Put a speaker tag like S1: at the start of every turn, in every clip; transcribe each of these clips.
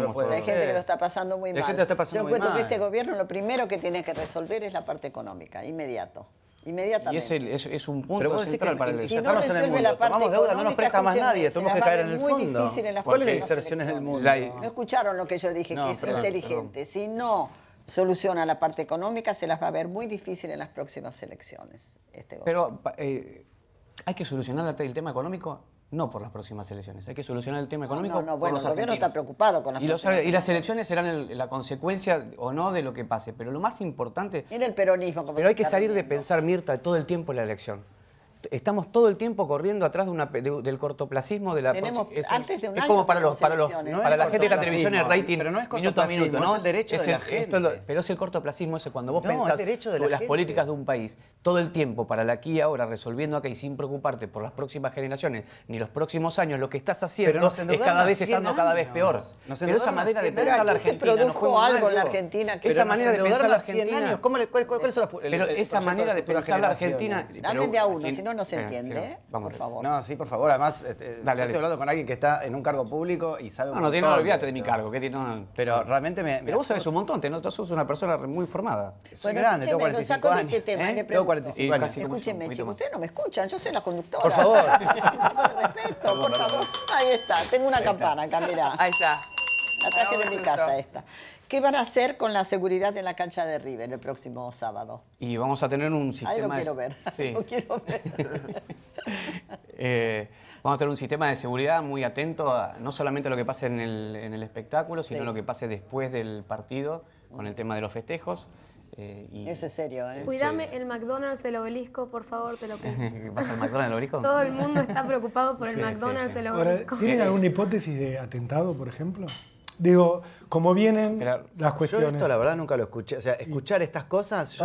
S1: no Hay
S2: gente que lo está pasando muy mal. Yo encuentro que este
S3: gobierno lo primero que tiene que resolver es la parte económica, inmediato. Inmediatamente.
S2: Y es, es, un punto Pero Si no resuelve la
S3: parte deuda, económica, no nos presta más nadie, tenemos que caer en el muy difícil en las próximas
S2: elecciones. mundo? No
S3: escucharon lo que yo dije, que es inteligente. Si no soluciona la parte económica, se las va a ver muy difícil en las próximas elecciones.
S2: Este Pero eh, hay que solucionar el tema económico no por las próximas elecciones. Hay que solucionar el tema económico. no, bueno, el gobierno está preocupado con las y, y las elecciones serán la consecuencia o no de lo que pase, pero lo más importante. En el peronismo. Como pero hay que salir de pensar, Mirta, todo el tiempo en la elección estamos todo el tiempo corriendo atrás de una, del cortoplacismo de la Tenemos, es, antes de un como para los para los para la gente de la televisión el rating pero es minuto a minuto no es el derecho de la gente. pero es el cortoplacismo ese cuando vos pensás las políticas de un país todo el tiempo para la aquí y ahora resolviendo acá y sin preocuparte por las próximas generaciones ni los próximos años lo que estás haciendo es cada vez estando cada vez peor pero esa manera de pensar la Argentina se produjo algo en la Argentina que esa manera de pensar la Argentina
S3: cuáles son las pero esa manera de pensar la Argentina dame de a uno si no no se eh, entiende. vamos por favor. No, sí, por favor. Además, este, yo estoy hablando con alguien que está en un cargo público y sabe un no, no, No, no, olvídate
S2: de mi cargo. Que tiene Pero realmente me... Pero me vos sabés un montón, te, noto sos una persona muy formada. Soy grande, tengo
S3: 45 este años. Este tema, ¿Eh? Tengo Escúchenme, chicos, ustedes no me escuchan, yo soy la conductora. Por favor.
S2: con
S1: respeto, por favor.
S3: Ahí está, tengo una campana acá, mirá. Ahí está
S1: traje de mi casa esta.
S3: ¿Qué van a hacer con la seguridad en la cancha de River el próximo sábado?
S2: Y vamos a tener un sistema... Ahí lo quiero ver, lo
S3: quiero ver.
S2: vamos a tener un sistema de seguridad muy atento, a, no solamente a lo que pase en el, espectáculo, sino a lo que pase después del partido con el tema de los festejos. Eh, eso es
S3: serio, ¿eh? Cuidame el McDonald's el obelisco, por favor, te lo pido. ¿Qué pasa el McDonald's el obelisco? Todo el mundo
S2: está preocupado por el McDonald's el obelisco. ¿Tienen eh, alguna
S1: hipótesis de atentado, por ejemplo? Digo, como vienen las cuestiones. Yo esto la
S3: verdad nunca lo escuché. O sea, escuchar estas cosas.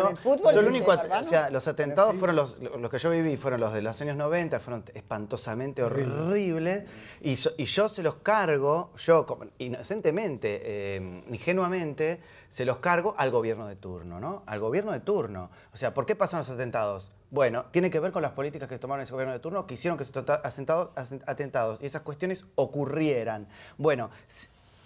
S3: único, o sea, los atentados fueron los, que yo viví, fueron los de los años 90, fueron espantosamente horribles. Y, yo se los cargo, yo inocentemente, em, ingenuamente, se los cargo al gobierno de turno, ¿no? Al gobierno de turno. O sea, ¿por qué pasan los atentados? Bueno, tiene que ver con las políticas que tomaron ese gobierno de turno que hicieron que esos atentados, atentados y esas cuestiones ocurrieran. Bueno,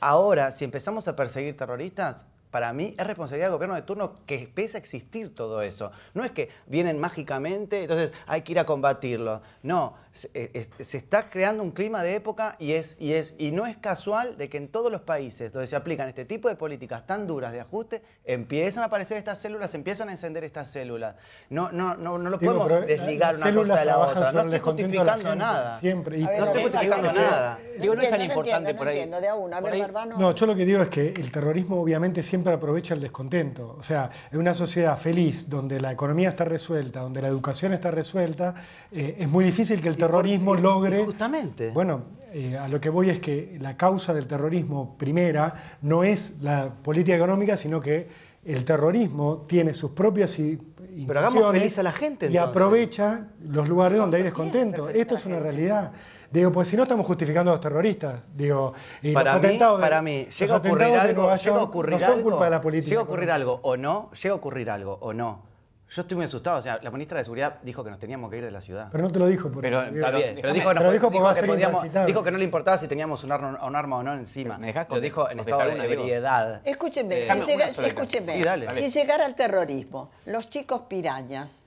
S3: Ahora, si empezamos a perseguir terroristas, para mí es responsabilidad del gobierno de turno que empiece a existir todo eso. No es que vienen mágicamente, entonces hay que ir a combatirlo. No, eh, se, está creando un clima de época y, es, y, es, y no es casual de que en todos los países donde se aplican este tipo de políticas tan duras de ajuste, empiezan a aparecer estas células, empiezan a encender estas células. No, no, no, lo podemos desligar una cosa de la otra. No estoy justificando nada. Siempre. no estoy justificando nada. Digo, no, es tan importante por ahí. No,
S1: yo lo que digo es que el terrorismo obviamente siempre aprovecha el descontento. O sea, en una sociedad feliz donde la economía está resuelta, donde la educación está resuelta, eh, es muy difícil que el terrorismo logre... Justamente. Bueno, eh, a lo que voy es que la causa del terrorismo primera no es la política económica, sino que el terrorismo tiene sus propias pero hagamos feliz a la gente y aprovecha los lugares donde hay descontento. Esto es una realidad. Digo, pues si no estamos justificando a los terroristas, digo, para mí, para mí llega a ocurrir algo, no son culpa de la política. Llega a ocurrir algo
S3: o no, llega a ocurrir algo o no yo estoy muy asustado. O sea, la ministra de Seguridad dijo que nos teníamos que ir de la ciudad. Pero no te lo dijo. Por pero, eso, bien, pero dijo, que, podíamos, no le importaba si teníamos un arma, o no encima. lo dijo en estado de ebriedad. escúchenme. Eh, escúchenme. si, llegara al terrorismo, los chicos pirañas,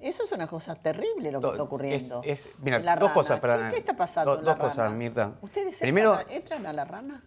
S3: eso es una cosa terrible lo que está ocurriendo.
S2: mira, dos cosas para... ¿Qué, está pasando Dos cosas, Mirta. ¿Ustedes entran a la rana?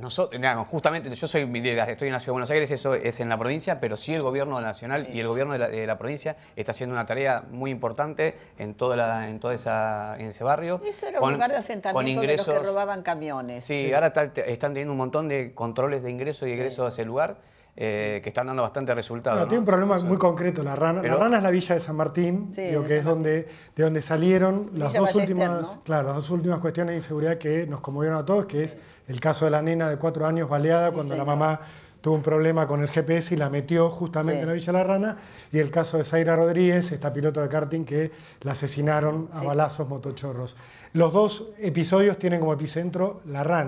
S2: Eh, justamente, yo soy estoy en la Ciudad de Buenos Aires, eso es en la provincia, pero sí el gobierno nacional y el gobierno de la, provincia está haciendo una tarea muy importante en toda en toda esa, en ese barrio. Eso era un lugar de asentamiento ingresos, de los que robaban camiones. Sí, ahora están teniendo un montón de controles de ingreso y egreso a ese lugar eh, que están dando bastante resultado. Tiene un problema
S1: muy concreto la rana. La rana es la villa de San Martín, que es donde, de donde salieron las dos, últimas, claro, dos últimas cuestiones de inseguridad que nos conmovieron a todos, que es el caso de la nena de cuatro años baleada cuando la mamá tuvo un problema con el GPS y la metió justamente en la Villa La Rana. Y el caso de Zaira Rodríguez, esta piloto de karting que la asesinaron a balazos motochorros. Los dos episodios tienen como epicentro La Rana.